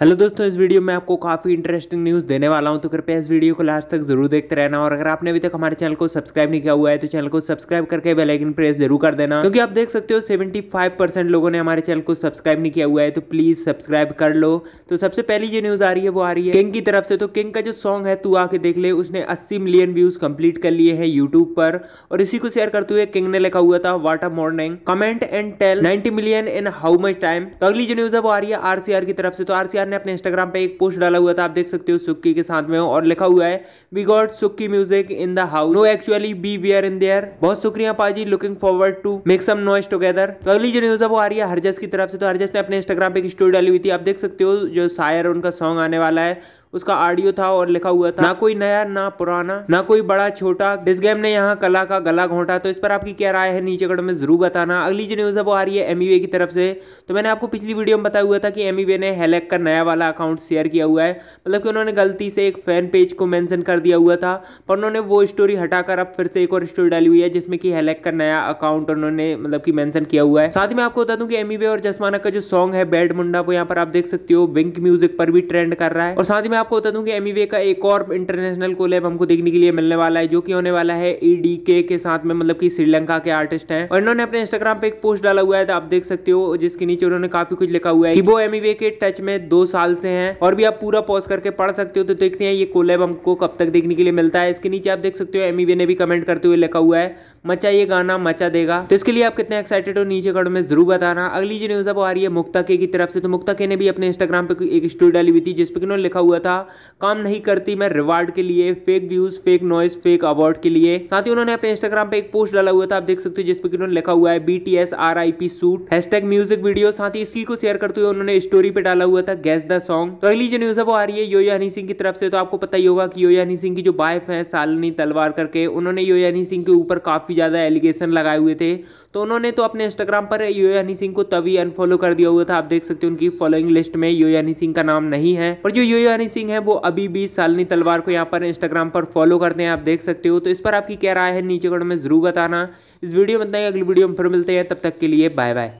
hello दोस्तों इस video में आपको काफ़ी इंटरेस्टिंग न्यूज़ देने वाला हूं तो कृपया इस वीडियो को लास्ट तक जरूर देखते रहना और अगर आपने अभी तक हमारे चैनल को सब्सक्राइब नहीं किया हुआ है तो चैनल को सब्सक्राइब करके बेल आइकन प्रेस जरूर कर देना क्योंकि आप देख सकते हो 75 परसेंट लोगों ने हमारे चैनल को सब्सक्राइब नहीं किया हुआ है तो प्लीज़ सब्सक्राइब कर लो तो सबसे पहली जो न्यूज़ आ रही है वो आ रही है किंग की तरफ से तो किंग का जो सॉन्ग है तू आके देख ले उसने अस्सी मिलियन व्यूज़ कम्प्लीट कर लिए है यूट्यूब पर और इसी को शेयर करते हुए किंग ने लिखा हुआ था what a morning comment and tell ninety million in how much time तो अगली जो न्यूज़ है वो आ रही है आरसीआर की तरफ से तो आर ने अपने इंस्टाग्राम पे एक पोस्ट डाला हुआ था आप देख सकते हो सुक्की के साथ में और लिखा हुआ है we got Sukhe music in the house no actually be we are in there बहुत शुक्रिया पाजी looking forward to make some noise together तो अगली जो न्यूज है वो आ रही है हरजस की तरफ से तो हरजस ने अपने इंस्टाग्राम पे एक स्टोरी डाली हुई थी आप देख सकते हो जो शायर उनका सॉन्ग आने वाला है उसका ऑडियो था और लिखा हुआ था ना कोई नया ना पुराना ना कोई बड़ा छोटा इस गेम ने यहाँ कला का गला घोंटा तो इस पर आपकी क्या राय है नीचे कड़ में जरूर बताना अगली जो न्यूज़ है वो आ रही है एम e की तरफ से तो मैंने आपको पिछली वीडियो में बताया हुआ था कि एम e ने हेलेक का नया वाला अकाउंट शेयर किया हुआ है मतलब कि उन्होंने गलती से एक फैन पेज को मैंसन कर दिया हुआ था पर उन्होंने वो स्टोरी हटाकर अब फिर से एक और स्टोरी डाली हुई है जिसमें कि हेलेक का नया अकाउंट उन्होंने मतलब की मैंसन किया हुआ है साथ में आपको बता दूँ की एमी और जसमाना का जो सॉन्ग है बैड मुंडा वो यहाँ पर आप देख सकते हो विंक म्यूजिक पर भी ट्रेंड कर रहा है और साथ ही में मैं आपको बता दूं कि एमईवे e का एक और इंटरनेशनल कोलैब हमको देखने के लिए मिलने वाला है जो कि होने वाला है ई के साथ में मतलब कि श्रीलंका के आर्टिस्ट हैं और इन्होंने अपने इंस्टाग्राम पे एक पोस्ट डाला हुआ है तो आप देख सकते हो जिसके नीचे उन्होंने काफी कुछ लिखा हुआ है कि वो एमीवे e के टच में दो साल से है और भी आप पूरा पॉज करके पढ़ सकते हो तो देखते हैं ये कोलैब हमको कब तक देखने के लिए मिलता है इसके नीचे आप देख सकते हो एमीवे e ने भी कमेंट करते हुए लिखा हुआ है मचा ये गाना मचा देगा तो इसके लिए आप कितने एक्साइटेड हो नीचे कड़ो में जरूर बताना अगली जो न्यूज अब आ रही है मुक्ता के की तरफ से तो मुक्ता के ने भी अपने इंस्टाग्राम पे एक स्टोरी डाली हुई थी जिसपे उन्होंने लिखा हुआ था था काम नहीं करती मैं रिवार्ड के लिए fake views fake noise fake award के लिए साथ ही उन्होंने अपने इंस्टाग्राम पे एक पोस्ट डाला हुआ था आप देख सकते हो जिसपे उन्होंने लिखा हुआ है B T S R I P suit hashtag music video साथ ही इसी को शेयर करते हुए उन्होंने स्टोरी पे डाला हुआ था गैस द सॉन्ग तो अगली जो न्यूज है वो आ रही है योया हनी सिंह की तरफ से तो आपको पता ही होगा कि योया हनी सिंह की जो वाइफ है सालनी तलवार करके उन्होंने योया हनी सिंह के ऊपर काफी ज्यादा एलिगेशन लगाए हुए थे तो उन्होंने तो अपने इंस्टाग्राम पर यो यानी सिंह को तभी अनफॉलो कर दिया हुआ था आप देख सकते हो उनकी फॉलोइंग लिस्ट में यो यानी सिंह का नाम नहीं है और जो यो यानी सिंह है वो अभी भी सालनी तलवार को यहाँ पर इंस्टाग्राम पर फॉलो करते हैं आप देख सकते हो तो इस पर आपकी क्या राय है नीचे कमेंट में जरूर बताना इस वीडियो में बताएंगे अगली वीडियो में फिर मिलते हैं तब तक के लिए बाय बाय